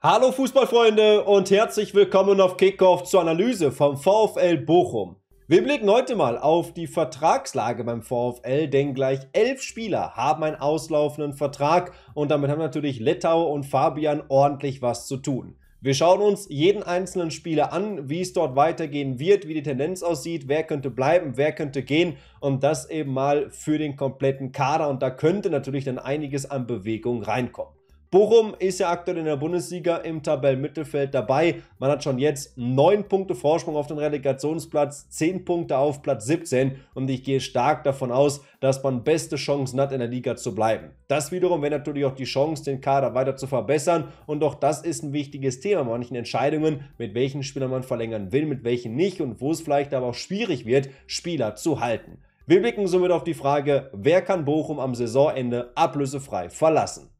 Hallo Fußballfreunde und herzlich willkommen auf Kickoff zur Analyse vom VfL Bochum. Wir blicken heute mal auf die Vertragslage beim VfL, denn gleich elf Spieler haben einen auslaufenden Vertrag und damit haben natürlich Lettau und Fabian ordentlich was zu tun. Wir schauen uns jeden einzelnen Spieler an, wie es dort weitergehen wird, wie die Tendenz aussieht, wer könnte bleiben, wer könnte gehen und das eben mal für den kompletten Kader und da könnte natürlich dann einiges an Bewegung reinkommen. Bochum ist ja aktuell in der Bundesliga im Tabellenmittelfeld dabei. Man hat schon jetzt 9 Punkte Vorsprung auf den Relegationsplatz, 10 Punkte auf Platz 17 und ich gehe stark davon aus, dass man beste Chancen hat, in der Liga zu bleiben. Das wiederum wäre natürlich auch die Chance, den Kader weiter zu verbessern und auch das ist ein wichtiges Thema bei manchen Entscheidungen, mit welchen Spielern man verlängern will, mit welchen nicht und wo es vielleicht aber auch schwierig wird, Spieler zu halten. Wir blicken somit auf die Frage, wer kann Bochum am Saisonende ablösefrei verlassen?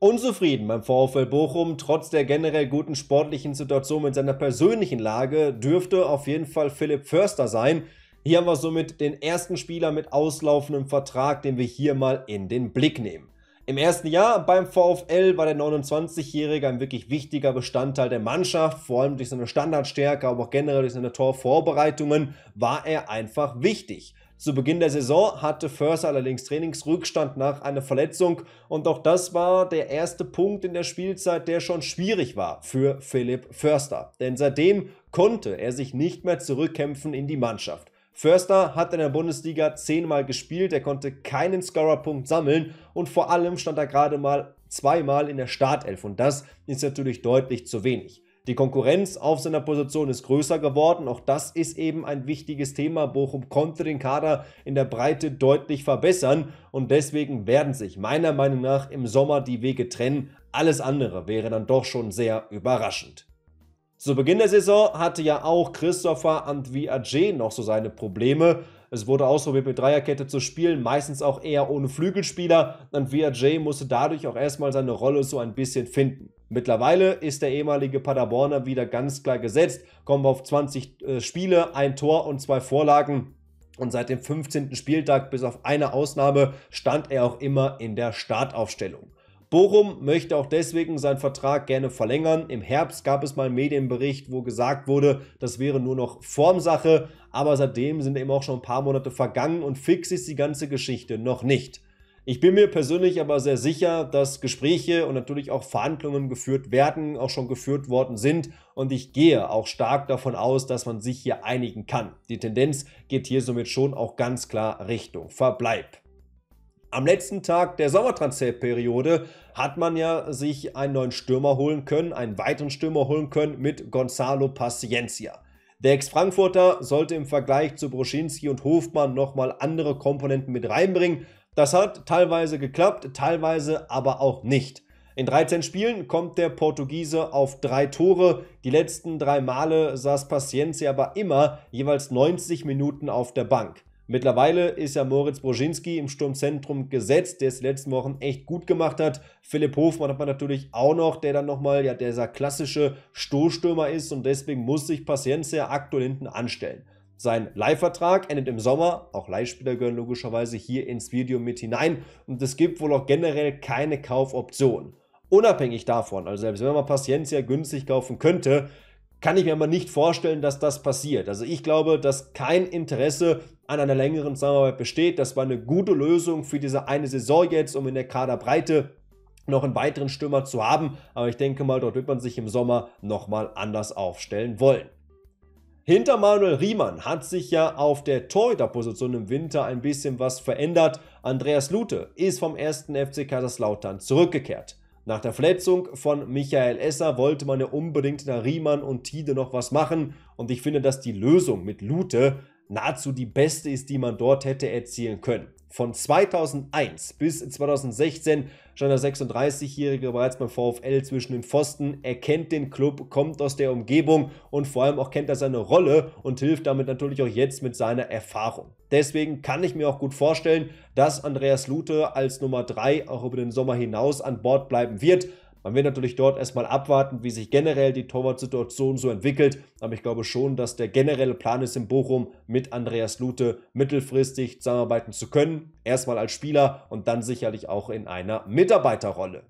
Unzufrieden beim VfL Bochum, trotz der generell guten sportlichen Situation mit seiner persönlichen Lage, dürfte auf jeden Fall Philipp Förster sein. Hier haben wir somit den ersten Spieler mit auslaufendem Vertrag, den wir hier mal in den Blick nehmen. Im ersten Jahr beim VfL war der 29-Jährige ein wirklich wichtiger Bestandteil der Mannschaft, vor allem durch seine Standardstärke, aber auch generell durch seine Torvorbereitungen war er einfach wichtig. Zu Beginn der Saison hatte Förster allerdings Trainingsrückstand nach einer Verletzung und auch das war der erste Punkt in der Spielzeit, der schon schwierig war für Philipp Förster. Denn seitdem konnte er sich nicht mehr zurückkämpfen in die Mannschaft. Förster hat in der Bundesliga zehnmal gespielt, er konnte keinen Scorerpunkt sammeln und vor allem stand er gerade mal zweimal in der Startelf und das ist natürlich deutlich zu wenig. Die Konkurrenz auf seiner Position ist größer geworden. Auch das ist eben ein wichtiges Thema. Bochum konnte den Kader in der Breite deutlich verbessern und deswegen werden sich meiner Meinung nach im Sommer die Wege trennen. Alles andere wäre dann doch schon sehr überraschend. Zu Beginn der Saison hatte ja auch Christopher Antwi noch so seine Probleme. Es wurde ausprobiert, mit Dreierkette zu spielen, meistens auch eher ohne Flügelspieler. Und Via musste dadurch auch erstmal seine Rolle so ein bisschen finden. Mittlerweile ist der ehemalige Paderborner wieder ganz klar gesetzt. Kommen wir auf 20 äh, Spiele, ein Tor und zwei Vorlagen. Und seit dem 15. Spieltag bis auf eine Ausnahme stand er auch immer in der Startaufstellung. Bochum möchte auch deswegen seinen Vertrag gerne verlängern. Im Herbst gab es mal einen Medienbericht, wo gesagt wurde, das wäre nur noch Formsache, aber seitdem sind eben auch schon ein paar Monate vergangen und fix ist die ganze Geschichte noch nicht. Ich bin mir persönlich aber sehr sicher, dass Gespräche und natürlich auch Verhandlungen geführt werden, auch schon geführt worden sind. Und ich gehe auch stark davon aus, dass man sich hier einigen kann. Die Tendenz geht hier somit schon auch ganz klar Richtung Verbleib. Am letzten Tag der Sommertransferperiode hat man ja sich einen neuen Stürmer holen können, einen weiteren Stürmer holen können mit Gonzalo Paciencia. Der Ex-Frankfurter sollte im Vergleich zu Broschinski und Hofmann nochmal andere Komponenten mit reinbringen, das hat teilweise geklappt, teilweise aber auch nicht. In 13 Spielen kommt der Portugiese auf drei Tore. Die letzten drei Male saß Paciencia aber immer jeweils 90 Minuten auf der Bank. Mittlerweile ist ja Moritz Brozinski im Sturmzentrum gesetzt, der es die letzten Wochen echt gut gemacht hat. Philipp Hofmann hat man natürlich auch noch, der dann nochmal ja dieser klassische Stoßstürmer ist und deswegen muss sich Paciencia aktuell hinten anstellen. Sein Leihvertrag endet im Sommer. Auch Leihspieler gehören logischerweise hier ins Video mit hinein. Und es gibt wohl auch generell keine Kaufoption. Unabhängig davon, also selbst wenn man Paciencia günstig kaufen könnte, kann ich mir aber nicht vorstellen, dass das passiert. Also ich glaube, dass kein Interesse an einer längeren Zusammenarbeit besteht. Das war eine gute Lösung für diese eine Saison jetzt, um in der Kaderbreite noch einen weiteren Stürmer zu haben. Aber ich denke mal, dort wird man sich im Sommer nochmal anders aufstellen wollen. Hinter Manuel Riemann hat sich ja auf der Torhüterposition im Winter ein bisschen was verändert. Andreas Lute ist vom 1. FC Kaiserslautern zurückgekehrt. Nach der Verletzung von Michael Esser wollte man ja unbedingt nach Riemann und Tide noch was machen und ich finde, dass die Lösung mit Lute nahezu die beste ist, die man dort hätte erzielen können. Von 2001 bis 2016 stand der 36-Jährige bereits beim VfL zwischen den Pfosten. Er kennt den Club, kommt aus der Umgebung und vor allem auch kennt er seine Rolle und hilft damit natürlich auch jetzt mit seiner Erfahrung. Deswegen kann ich mir auch gut vorstellen, dass Andreas Lute als Nummer 3 auch über den Sommer hinaus an Bord bleiben wird. Man will natürlich dort erstmal abwarten, wie sich generell die Torwartsituation so entwickelt. Aber ich glaube schon, dass der generelle Plan ist, in Bochum mit Andreas Lute mittelfristig zusammenarbeiten zu können. Erstmal als Spieler und dann sicherlich auch in einer Mitarbeiterrolle.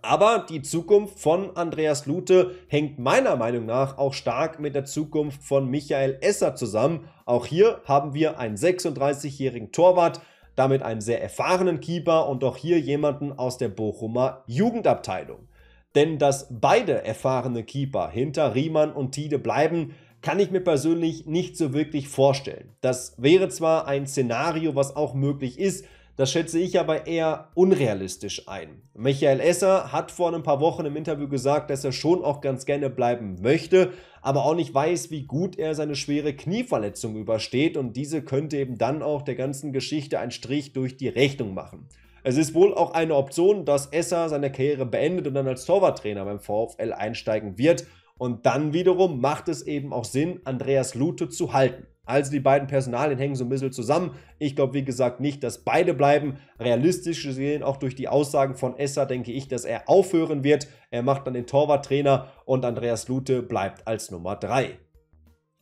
Aber die Zukunft von Andreas Lute hängt meiner Meinung nach auch stark mit der Zukunft von Michael Esser zusammen. Auch hier haben wir einen 36-jährigen Torwart, damit einen sehr erfahrenen Keeper und auch hier jemanden aus der Bochumer Jugendabteilung. Denn dass beide erfahrene Keeper hinter Riemann und Tide bleiben, kann ich mir persönlich nicht so wirklich vorstellen. Das wäre zwar ein Szenario, was auch möglich ist, das schätze ich aber eher unrealistisch ein. Michael Esser hat vor ein paar Wochen im Interview gesagt, dass er schon auch ganz gerne bleiben möchte, aber auch nicht weiß, wie gut er seine schwere Knieverletzung übersteht und diese könnte eben dann auch der ganzen Geschichte einen Strich durch die Rechnung machen. Es ist wohl auch eine Option, dass Esser seine Karriere beendet und dann als Torwarttrainer beim VfL einsteigen wird. Und dann wiederum macht es eben auch Sinn, Andreas Lute zu halten. Also die beiden Personalien hängen so ein bisschen zusammen. Ich glaube, wie gesagt, nicht, dass beide bleiben. Realistisch gesehen, auch durch die Aussagen von Esser, denke ich, dass er aufhören wird. Er macht dann den Torwarttrainer und Andreas Lute bleibt als Nummer 3.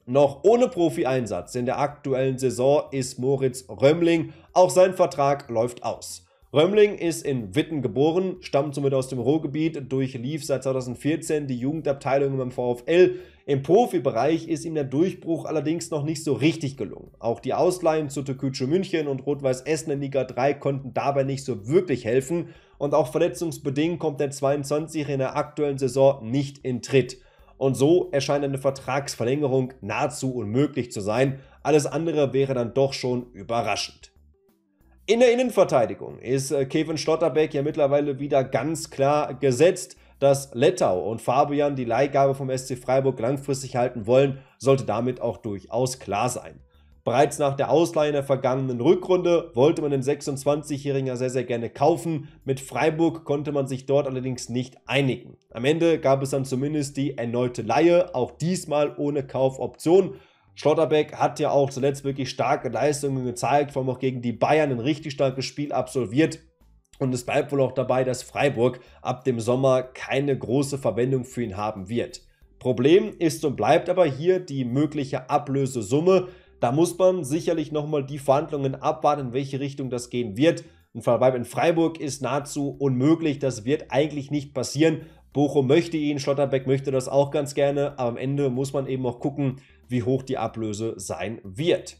Noch ohne Profi-Einsatz in der aktuellen Saison ist Moritz Römmling. Auch sein Vertrag läuft aus. Römmling ist in Witten geboren, stammt somit aus dem Ruhrgebiet, durchlief seit 2014 die Jugendabteilung im VfL, im Profibereich ist ihm der Durchbruch allerdings noch nicht so richtig gelungen. Auch die Ausleihen zu Türkgücü München und Rot-Weiß Essen in Liga 3 konnten dabei nicht so wirklich helfen und auch verletzungsbedingt kommt der 22 er in der aktuellen Saison nicht in Tritt. Und so erscheint eine Vertragsverlängerung nahezu unmöglich zu sein. Alles andere wäre dann doch schon überraschend. In der Innenverteidigung ist äh, Kevin Schlotterbeck ja mittlerweile wieder ganz klar gesetzt dass Lettau und Fabian die Leihgabe vom SC Freiburg langfristig halten wollen, sollte damit auch durchaus klar sein. Bereits nach der Ausleihe in der vergangenen Rückrunde wollte man den 26-Jährigen ja sehr, sehr gerne kaufen. Mit Freiburg konnte man sich dort allerdings nicht einigen. Am Ende gab es dann zumindest die erneute Leihe, auch diesmal ohne Kaufoption. Schlotterbeck hat ja auch zuletzt wirklich starke Leistungen gezeigt, vor allem auch gegen die Bayern ein richtig starkes Spiel absolviert. Und es bleibt wohl auch dabei, dass Freiburg ab dem Sommer keine große Verwendung für ihn haben wird. Problem ist und bleibt aber hier die mögliche Ablösesumme. Da muss man sicherlich nochmal die Verhandlungen abwarten, in welche Richtung das gehen wird. Ein Verbleib in Freiburg ist nahezu unmöglich. Das wird eigentlich nicht passieren. Bochum möchte ihn, Schlotterbeck möchte das auch ganz gerne. Aber am Ende muss man eben auch gucken, wie hoch die Ablöse sein wird.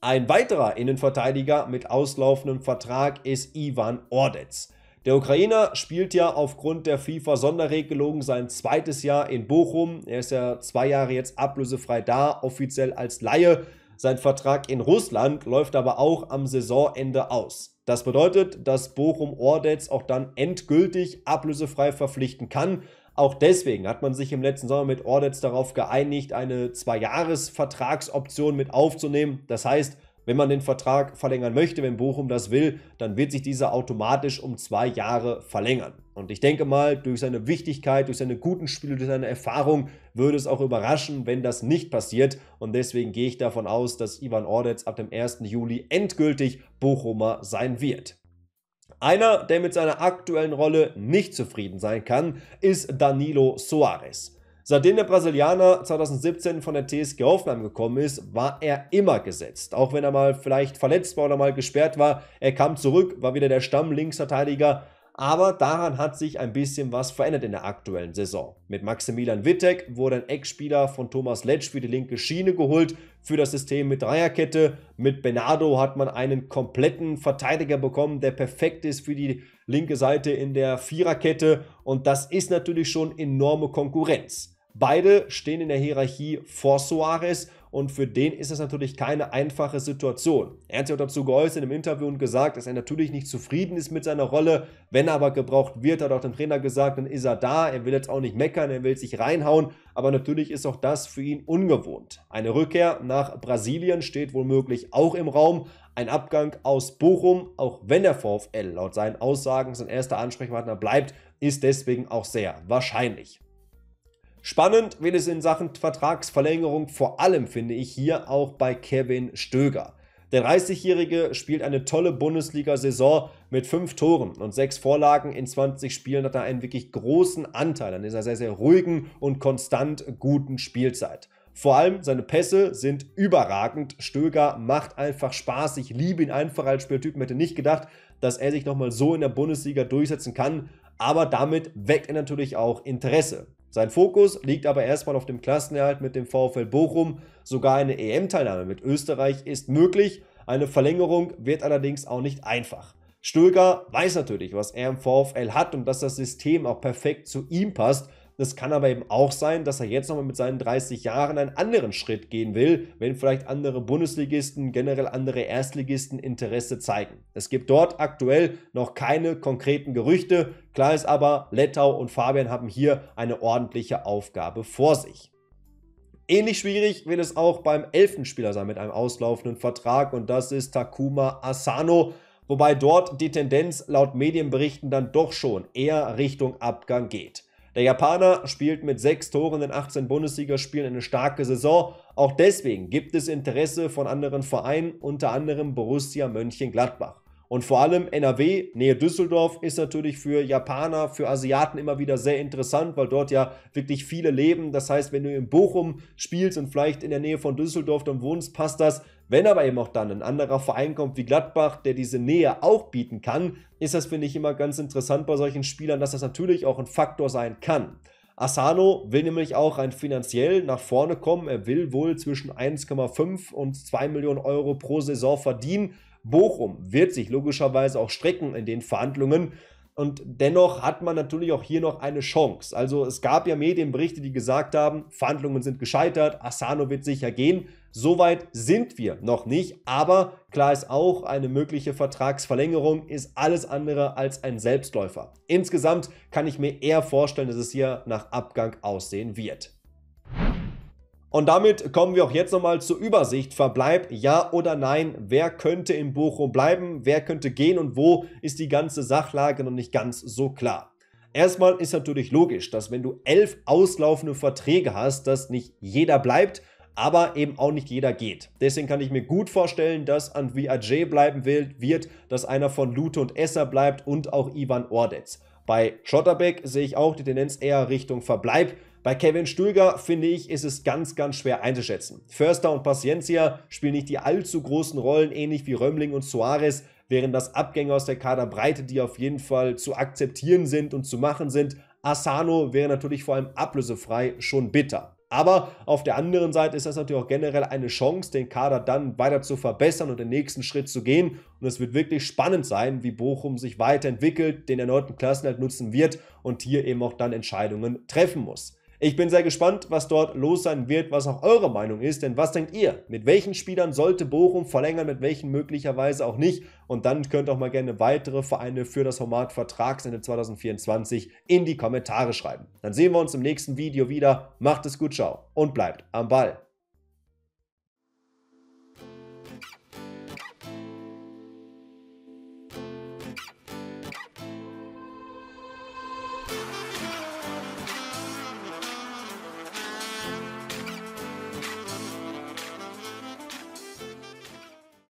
Ein weiterer Innenverteidiger mit auslaufendem Vertrag ist Ivan Ordetz. Der Ukrainer spielt ja aufgrund der FIFA-Sonderregelung sein zweites Jahr in Bochum. Er ist ja zwei Jahre jetzt ablösefrei da, offiziell als Laie. Sein Vertrag in Russland läuft aber auch am Saisonende aus. Das bedeutet, dass Bochum Ordetz auch dann endgültig ablösefrei verpflichten kann. Auch deswegen hat man sich im letzten Sommer mit Ordetz darauf geeinigt, eine Zwei-Jahres-Vertragsoption mit aufzunehmen. Das heißt, wenn man den Vertrag verlängern möchte, wenn Bochum das will, dann wird sich dieser automatisch um zwei Jahre verlängern. Und ich denke mal, durch seine Wichtigkeit, durch seine guten Spiele, durch seine Erfahrung würde es auch überraschen, wenn das nicht passiert. Und deswegen gehe ich davon aus, dass Ivan Ordetz ab dem 1. Juli endgültig Bochumer sein wird. Einer, der mit seiner aktuellen Rolle nicht zufrieden sein kann, ist Danilo Soares. Seitdem der Brasilianer 2017 von der TSG Hoffenheim gekommen ist, war er immer gesetzt. Auch wenn er mal vielleicht verletzt war oder mal gesperrt war, er kam zurück, war wieder der Stammlinksverteidiger, aber daran hat sich ein bisschen was verändert in der aktuellen Saison. Mit Maximilian Wittek wurde ein Ex-Spieler von Thomas Letsch für die linke Schiene geholt, für das System mit Dreierkette. Mit Bernardo hat man einen kompletten Verteidiger bekommen, der perfekt ist für die linke Seite in der Viererkette. Und das ist natürlich schon enorme Konkurrenz. Beide stehen in der Hierarchie vor Suarez und für den ist es natürlich keine einfache Situation. Er hat sich auch dazu geäußert im Interview und gesagt, dass er natürlich nicht zufrieden ist mit seiner Rolle, wenn er aber gebraucht wird, hat auch dem Trainer gesagt, dann ist er da, er will jetzt auch nicht meckern, er will sich reinhauen, aber natürlich ist auch das für ihn ungewohnt. Eine Rückkehr nach Brasilien steht womöglich auch im Raum, ein Abgang aus Bochum, auch wenn der VfL laut seinen Aussagen sein erster Ansprechpartner bleibt, ist deswegen auch sehr wahrscheinlich. Spannend wird es in Sachen Vertragsverlängerung vor allem, finde ich, hier auch bei Kevin Stöger. Der 30-Jährige spielt eine tolle Bundesliga-Saison mit fünf Toren und sechs Vorlagen in 20 Spielen hat er einen wirklich großen Anteil an dieser sehr, sehr ruhigen und konstant guten Spielzeit. Vor allem seine Pässe sind überragend. Stöger macht einfach Spaß. Ich liebe ihn einfach als Spieltypen. Hätte nicht gedacht, dass er sich nochmal so in der Bundesliga durchsetzen kann. Aber damit weckt er natürlich auch Interesse. Sein Fokus liegt aber erstmal auf dem Klassenerhalt mit dem VfL Bochum. Sogar eine EM-Teilnahme mit Österreich ist möglich. Eine Verlängerung wird allerdings auch nicht einfach. Stöger weiß natürlich, was er im VfL hat und dass das System auch perfekt zu ihm passt. Es kann aber eben auch sein, dass er jetzt nochmal mit seinen 30 Jahren einen anderen Schritt gehen will, wenn vielleicht andere Bundesligisten, generell andere Erstligisten Interesse zeigen. Es gibt dort aktuell noch keine konkreten Gerüchte. Klar ist aber, Lettau und Fabian haben hier eine ordentliche Aufgabe vor sich. Ähnlich schwierig wird es auch beim Elfenspieler sein mit einem auslaufenden Vertrag und das ist Takuma Asano, wobei dort die Tendenz laut Medienberichten dann doch schon eher Richtung Abgang geht. Der Japaner spielt mit sechs Toren in 18 Bundesligaspielen eine starke Saison. Auch deswegen gibt es Interesse von anderen Vereinen, unter anderem Borussia Mönchengladbach. Und vor allem NRW, Nähe Düsseldorf, ist natürlich für Japaner, für Asiaten immer wieder sehr interessant, weil dort ja wirklich viele leben. Das heißt, wenn du in Bochum spielst und vielleicht in der Nähe von Düsseldorf dann wohnst, passt das wenn aber eben auch dann ein anderer Verein kommt wie Gladbach, der diese Nähe auch bieten kann, ist das, finde ich, immer ganz interessant bei solchen Spielern, dass das natürlich auch ein Faktor sein kann. Asano will nämlich auch ein finanziell nach vorne kommen. Er will wohl zwischen 1,5 und 2 Millionen Euro pro Saison verdienen. Bochum wird sich logischerweise auch strecken in den Verhandlungen. Und dennoch hat man natürlich auch hier noch eine Chance. Also es gab ja Medienberichte, die gesagt haben, Verhandlungen sind gescheitert, Asano wird sicher gehen. Soweit sind wir noch nicht, aber klar ist auch, eine mögliche Vertragsverlängerung ist alles andere als ein Selbstläufer. Insgesamt kann ich mir eher vorstellen, dass es hier nach Abgang aussehen wird. Und damit kommen wir auch jetzt nochmal zur Übersicht. Verbleib, ja oder nein? Wer könnte in Bochum bleiben? Wer könnte gehen? Und wo ist die ganze Sachlage noch nicht ganz so klar? Erstmal ist natürlich logisch, dass wenn du elf auslaufende Verträge hast, dass nicht jeder bleibt, aber eben auch nicht jeder geht. Deswegen kann ich mir gut vorstellen, dass an Vijay bleiben will, wird, dass einer von Lute und Esser bleibt und auch Ivan Ordetz. Bei Schotterbeck sehe ich auch die Tendenz eher Richtung Verbleib. Bei Kevin Stülger, finde ich, ist es ganz, ganz schwer einzuschätzen. Förster und Paciencia spielen nicht die allzu großen Rollen, ähnlich wie Römling und Suarez, während das Abgänge aus der Kaderbreite, die auf jeden Fall zu akzeptieren sind und zu machen sind. Asano wäre natürlich vor allem ablösefrei schon bitter. Aber auf der anderen Seite ist das natürlich auch generell eine Chance, den Kader dann weiter zu verbessern und den nächsten Schritt zu gehen. Und es wird wirklich spannend sein, wie Bochum sich weiterentwickelt, den erneuten Klassenhalt nutzen wird und hier eben auch dann Entscheidungen treffen muss. Ich bin sehr gespannt, was dort los sein wird, was auch eure Meinung ist. Denn was denkt ihr? Mit welchen Spielern sollte Bochum verlängern, mit welchen möglicherweise auch nicht? Und dann könnt auch mal gerne weitere Vereine für das Format Vertragsende 2024 in die Kommentare schreiben. Dann sehen wir uns im nächsten Video wieder. Macht es gut, ciao und bleibt am Ball.